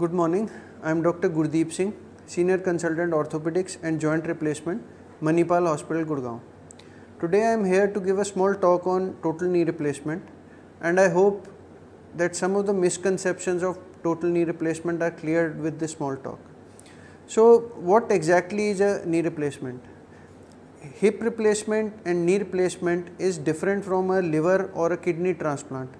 Good morning. I am Dr. Gurdeep Singh, Senior Consultant Orthopedics and Joint Replacement, Manipal Hospital, Gurgaon. Today I am here to give a small talk on total knee replacement and I hope that some of the misconceptions of total knee replacement are cleared with this small talk. So what exactly is a knee replacement? Hip replacement and knee replacement is different from a liver or a kidney transplant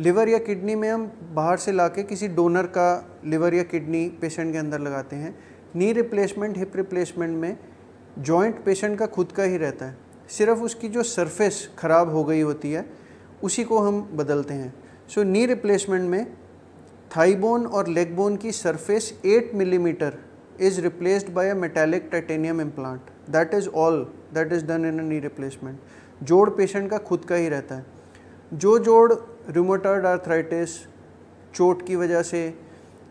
liver या kidney में हम बाहर से लाके किसी donor का liver या kidney patient के अंदर लगाते हैं नी रिप्लेसमेंट हिप रिप्लेसमेंट में जॉइंट पेशेंट का खुद का ही रहता है सिर्फ उसकी जो सरफेस ख़राब हो गई होती है उसी को हम बदलते हैं सो नी रिप्लेसमेंट में थाई बोन और लेग बोन की surface 8 millimetre is replaced by a metallic titanium implant that is all that is done in a knee replacement जोड़ पेशेंट का खुद का ही रहता है जो जोड़ रूमोटर्ड आर्थराइटिस चोट की वजह से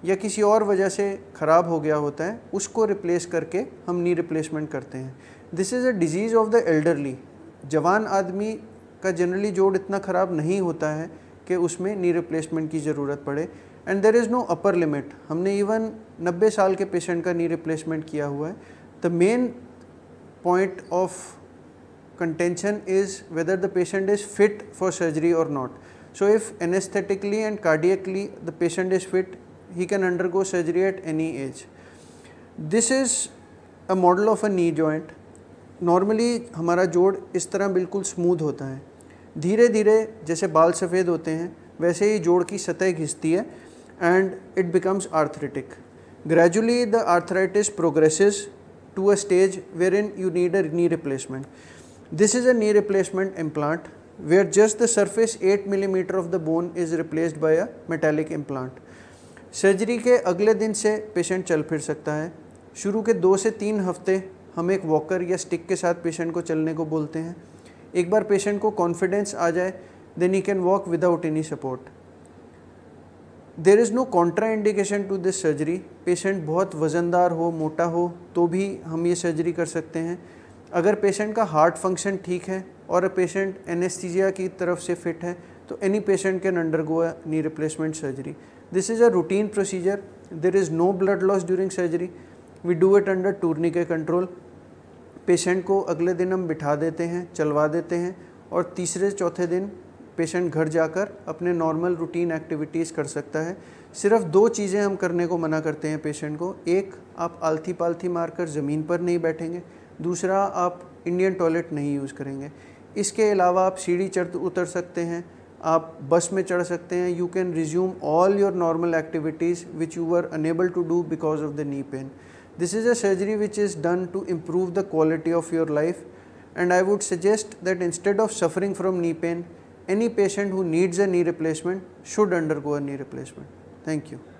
या किसी और वजह से ख़राब हो गया होता है उसको रिप्लेस करके हम नी रिप्लेसमेंट करते हैं this is a disease of the elderly जवान आदमी का जनरली जोड़ इतना ख़राब नहीं होता है कि उसमें नी रिप्लेसमेंट की ज़रूरत पड़े and there is no upper limit हमने इवन 90 साल के पेशेंट का नी रिप्लेसमेंट किया हुआ है the main point of contention is whether the patient is fit for surgery और not So if anesthetically and cardiacally the patient is fit, he can undergo surgery at any age. This is a model of a knee joint. Normally हमारा जोड़ इस तरह बिल्कुल smooth होता है धीरे धीरे जैसे बाल सफ़ेद होते हैं वैसे ही जोड़ की सतह घिसती है and it becomes arthritic gradually the arthritis progresses to a stage wherein you need a knee replacement. This is a knee replacement implant where just the surface 8 millimeter of the bone is replaced by a metallic implant. Surgery के अगले दिन से patient चल फिर सकता है शुरू के दो से तीन हफ्ते हम एक वॉकर या स्टिक के साथ पेशेंट को चलने को बोलते हैं एक बार पेशेंट को कॉन्फिडेंस आ जाए then he can walk without any support there is no contraindication to this surgery patient बहुत वज़नदार हो मोटा हो तो भी हम ये सर्जरी कर सकते हैं अगर पेशेंट का हार्ट फंक्शन ठीक है और पेशेंट एनेस्थीजिया की तरफ से फिट है तो any patient can undergo knee replacement surgery this is a routine procedure there is no blood loss during surgery we do it under tourniquet control patient को अगले दिन हम बिठा देते हैं चलवा देते हैं और तीसरे चौथे दिन पेशेंट घर जाकर अपने नॉर्मल रूटीन एक्टिविटीज़ कर सकता है सिर्फ दो चीज़ें हम करने को मना करते हैं पेशेंट को एक आप आलथी पालथी मारकर ज़मीन पर नहीं बैठेंगे दूसरा आप इंडियन टॉयलेट नहीं यूज़ करेंगे इसके अलावा आप सीढ़ी चढ़ तो उतर सकते हैं आप बस में चढ़ सकते हैं you can resume all your normal activities which you are unable to do because of the knee pain this is a surgery which is done to improve the quality of your life and I would suggest that instead of suffering from knee pain any patient who needs a knee replacement should undergo a knee replacement thank you